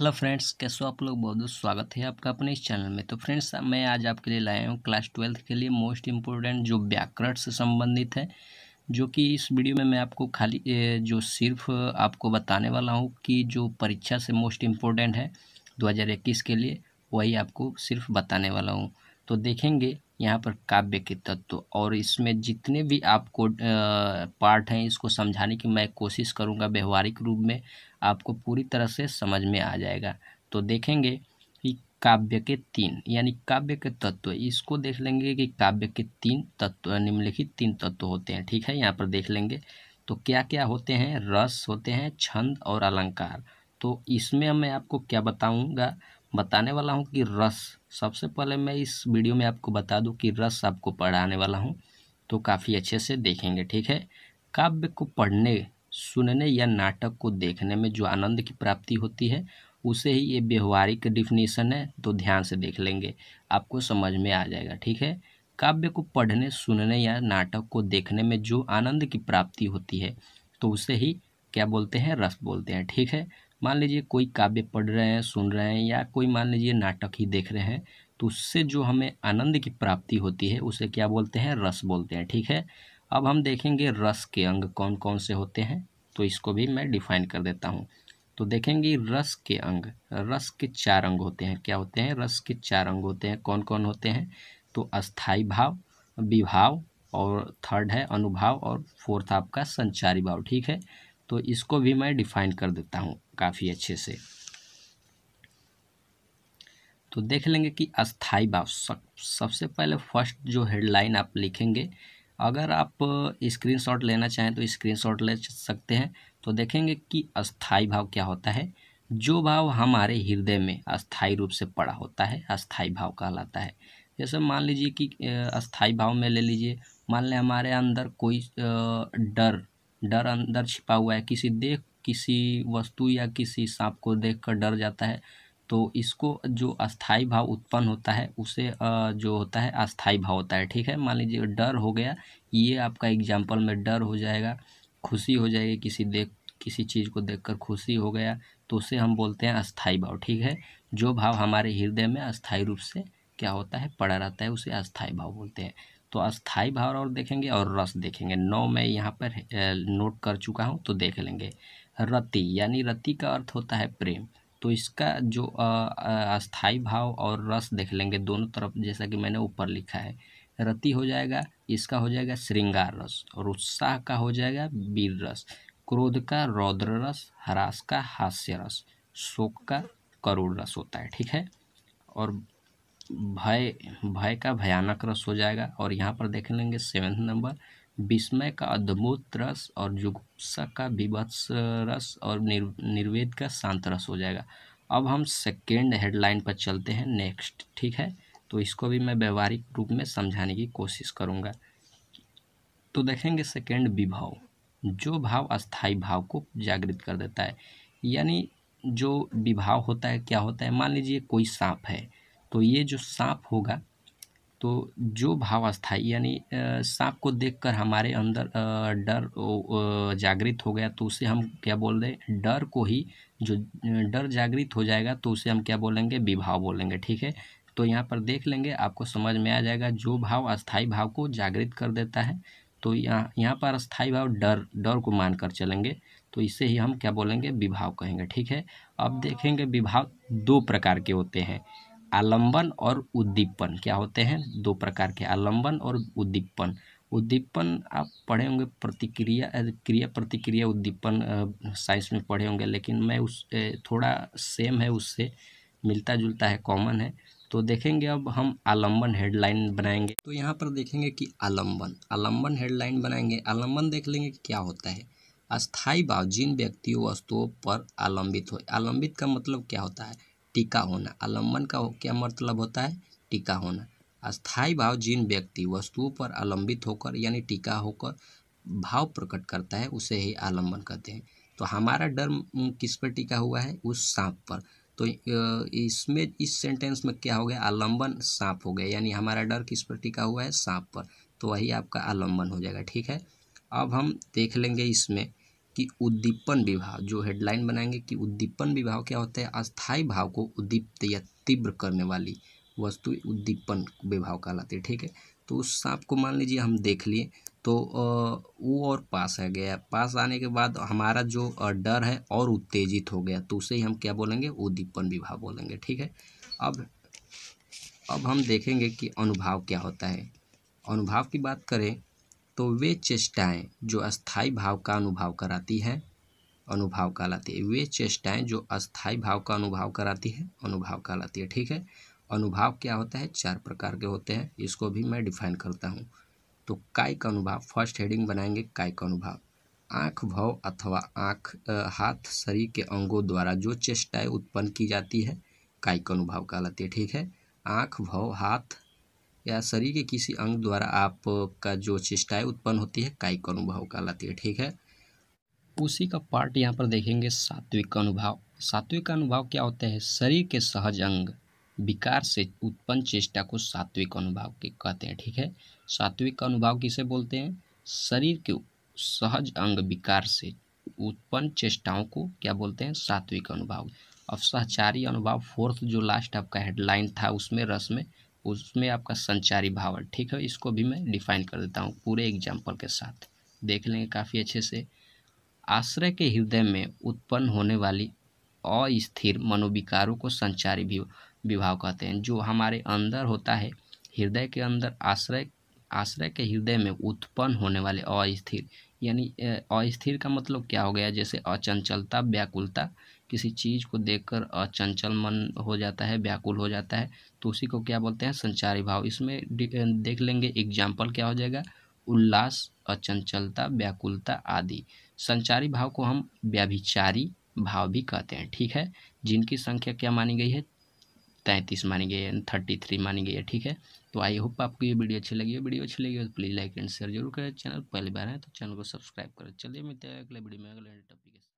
hello friends कैसे हो आप लोग बहुत बहुत स्वागत है आपका अपने इस चैनल में तो फ्रेंड्स मैं आज आपके लिए लाया हूँ क्लास ट्वेल्थ के लिए मोस्ट इम्पोर्टेंट जो व्याकरण से संबंधित है जो कि इस वीडियो में मैं आपको खाली जो सिर्फ आपको बताने वाला हूँ कि जो परीक्षा से मोस्ट इम्पोर्टेंट है दो के लिए वही आपको सिर्फ बताने वाला हूँ तो देखेंगे यहाँ पर काव्य के तत्व और इसमें जितने भी आपको पार्ट हैं इसको समझाने की मैं कोशिश करूँगा व्यवहारिक रूप में आपको पूरी तरह से समझ में आ जाएगा तो देखेंगे कि काव्य के तीन यानी काव्य के तत्व इसको देख लेंगे कि काव्य के तीन तत्व निम्नलिखित तीन तत्व होते हैं ठीक है यहाँ पर देख लेंगे तो क्या क्या होते हैं रस होते हैं छंद और अलंकार तो इसमें मैं आपको क्या बताऊँगा बताने वाला हूँ कि रस सबसे पहले मैं इस वीडियो में आपको बता दूँ कि रस आपको पढ़ाने वाला हूँ तो काफ़ी अच्छे से देखेंगे ठीक है काव्य को पढ़ने सुनने या नाटक को देखने में जो आनंद की प्राप्ति होती है उसे ही ये व्यवहारिक डिफिनीसन है तो ध्यान से देख लेंगे आपको समझ में आ जाएगा ठीक है काव्य को पढ़ने सुनने या नाटक को देखने में जो आनंद की प्राप्ति होती है तो उसे ही क्या बोलते हैं रस बोलते हैं ठीक है मान लीजिए कोई काव्य पढ़ रहे हैं सुन रहे हैं या कोई मान लीजिए नाटक ही देख रहे हैं तो उससे जो हमें आनंद की प्राप्ति होती है उसे क्या बोलते हैं रस बोलते हैं ठीक है अब हम देखेंगे रस के अंग कौन कौन से होते हैं तो इसको भी मैं डिफाइन कर देता हूँ तो देखेंगे रस के अंग रस के चार अंग होते हैं क्या होते हैं रस के चार अंग होते हैं कौन कौन होते हैं तो अस्थाई भाव विभाव और थर्ड है अनुभाव और फोर्थ आपका संचारी भाव ठीक है तो इसको भी मैं डिफाइन कर देता हूँ काफ़ी अच्छे से तो देख लेंगे कि अस्थाई भाव सब सबसे पहले फर्स्ट जो हेडलाइन आप लिखेंगे अगर आप स्क्रीनशॉट लेना चाहें तो स्क्रीनशॉट ले सकते हैं तो देखेंगे कि अस्थाई भाव क्या होता है जो भाव हमारे हृदय में अस्थाई रूप से पड़ा होता है अस्थाई भाव कहलाता है जैसे मान लीजिए कि अस्थाई भाव में ले लीजिए मान लें हमारे अंदर कोई डर डर अंदर छिपा हुआ है किसी देख किसी वस्तु या किसी सांप को देखकर डर जाता है तो इसको जो अस्थाई भाव उत्पन्न होता है उसे जो होता है अस्थाई भाव होता है ठीक है मान लीजिए डर हो गया ये आपका एग्जाम्पल में डर हो जाएगा खुशी हो जाएगी किसी देख किसी चीज़ को देखकर खुशी हो गया तो उसे हम बोलते हैं अस्थाई भाव ठीक है जो भाव हमारे हृदय में अस्थाई रूप से क्या होता है पड़ा रहता है उसे अस्थाई भाव बोलते हैं तो अस्थाई भाव और देखेंगे और रस देखेंगे नौ मैं यहाँ पर नोट कर चुका हूँ तो देख लेंगे रति यानी रति का अर्थ होता है प्रेम तो इसका जो अस्थाई भाव और रस देख लेंगे दोनों तरफ जैसा कि मैंने ऊपर लिखा है रति हो जाएगा इसका हो जाएगा श्रृंगार रस और उत्साह का हो जाएगा वीर रस क्रोध का रौद्र रस हरास का हास्य रस शोक का करुण रस होता है ठीक है और भय भय का भयानक रस हो जाएगा और यहाँ पर देख लेंगे सेवेंथ नंबर विस्मय का अद्भुत रस और जुगुप्सा का विभत्स रस और निर् निर्वेद का शांत रस हो जाएगा अब हम सेकेंड हेडलाइन पर चलते हैं नेक्स्ट ठीक है तो इसको भी मैं व्यवहारिक रूप में समझाने की कोशिश करूँगा तो देखेंगे सेकेंड विभाव जो भाव अस्थाई भाव को जागृत कर देता है यानी जो विभाव होता है क्या होता है मान लीजिए कोई सांप है तो ये जो सांप होगा तो जो भाव अस्थाई यानी सांप को देखकर हमारे अंदर डर जागृत हो गया तो उसे हम क्या बोल रहे डर को ही जो डर जागृत हो जाएगा तो उसे हम क्या बोलेंगे विभाव बोलेंगे ठीक है तो यहाँ पर देख लेंगे आपको समझ में आ जाएगा जो भाव अस्थाई भाव को जागृत कर देता है तो यहाँ यहाँ पर अस्थाई भाव डर डर को मानकर चलेंगे तो इसे ही हम क्या बोलेंगे विभाव कहेंगे ठीक है अब देखेंगे विभाव दो प्रकार के होते हैं आलंबन और उद्दीपन क्या होते हैं दो प्रकार के आलंबन और उद्दीपन उद्दीपन आप पढ़े होंगे प्रतिक्रिया क्रिया प्रतिक्रिया उद्दीपन साइंस में पढ़े होंगे लेकिन मैं उस थोड़ा सेम है उससे मिलता जुलता है कॉमन है तो देखेंगे अब हम आलम्बन हेडलाइन बनाएंगे तो यहाँ पर देखेंगे कि आलम्बन आलम्बन हेडलाइन बनाएंगे आलम्बन देख लेंगे कि क्या होता है अस्थाई भाव जिन व्यक्तियों वस्तुओं पर आलंबित हो आलंबित का मतलब क्या होता है टीका होना आलम्बन का क्या मतलब होता है टीका होना अस्थाई भाव जिन व्यक्ति वस्तुओं पर आलंबित होकर यानी टीका होकर भाव प्रकट करता है उसे ही आलम्बन कहते हैं तो हमारा डर किस पर टीका हुआ है उस सांप पर तो इसमें इस सेंटेंस में क्या हो गया आलम्बन सांप हो गया यानी हमारा डर किस पर टिका हुआ है सांप पर तो वही आपका आलम्बन हो जाएगा ठीक है अब हम देख लेंगे इसमें कि उद्दीपन विभाव जो हेडलाइन बनाएंगे कि उद्दीपन विभाव क्या होता है अस्थायी भाव को उद्दीप्त या तीव्र करने वाली वस्तु उद्दीपन विभाव कहलाती है ठीक है तो उस सांप को मान लीजिए हम देख लिए तो वो और पास आ गया पास आने के बाद हमारा जो डर है और उत्तेजित हो गया तो उसे ही हम क्या बोलेंगे उद्दीपन विभाव बोलेंगे ठीक है अब अब हम देखेंगे कि अनुभाव क्या होता है अनुभाव की बात करें तो वे चेष्टाएं जो अस्थाई भाव का अनुभव कराती है अनुभाव कहलाती है वे चेष्टाएं जो अस्थाई भाव का अनुभाव कराती है अनुभाव कहलाती है ठीक है अनुभाव क्या होता है चार प्रकार के होते हैं इसको भी मैं डिफाइन करता हूँ तो काय का अनुभाव फर्स्ट हेडिंग बनाएंगे काय का अनुभाव आँख भाव अथवा आँख हाथ शरीर के अंगों द्वारा जो चेष्टाएँ उत्पन्न की जाती है काय का अनुभाव कहलाती है ठीक है आँख भाव हाथ या शरीर के किसी अंग द्वारा आपका जो चेष्टाएँ उत्पन्न होती है कायिक का कहलाती है ठीक है उसी का पार्ट यहाँ पर देखेंगे सात्विक अनुभाव सात्विक अनुभाव क्या होता है शरीर के सहज अंग विकार से उत्पन्न चेष्टा को सात्विक अनुभाव के कहते हैं ठीक है सात्विक अनुभाव किसे बोलते हैं शरीर के सहज अंग विकार से उत्पन्न चेष्टाओं को क्या बोलते हैं सात्विक अनुभाव अब सहचारी अनुभाव फोर्थ जो लास्ट आपका हेडलाइन था उसमें रस में उसमें आपका संचारी भावन ठीक है इसको भी मैं डिफाइन कर देता हूँ पूरे एग्जाम्पल के साथ देख लेंगे काफ़ी अच्छे से आश्रय के हृदय में उत्पन्न होने वाली अस्थिर मनोविकारों को संचारी विभाव कहते हैं जो हमारे अंदर होता है हृदय के अंदर आश्रय आश्रय के हृदय में उत्पन्न होने वाले अस्थिर यानी अस्थिर का मतलब क्या हो गया जैसे अचंचलता व्याकुलता किसी चीज़ को देखकर अचंचल मन हो जाता है व्याकुल हो जाता है तो उसी को क्या बोलते हैं संचारी भाव इसमें देख लेंगे एग्जाम्पल क्या हो जाएगा उल्लास अचंचलता व्याकुलता आदि संचारी भाव को हम व्याभिचारी भाव भी कहते हैं ठीक है जिनकी संख्या क्या मानी गई है तैंतीस मानी गई है थर्टी थ्री मानी गई है ठीक है तो आई होप आपको ये वीडियो अच्छी लगी है वीडियो अच्छी लगी है तो प्लीज़ लाइक एंड शेयर जरूर करें चैनल पहली बार है तो चैनल को सब्सक्राइब करें चलिए मिलते हैं अगले वीडियो में अगले टॉपिक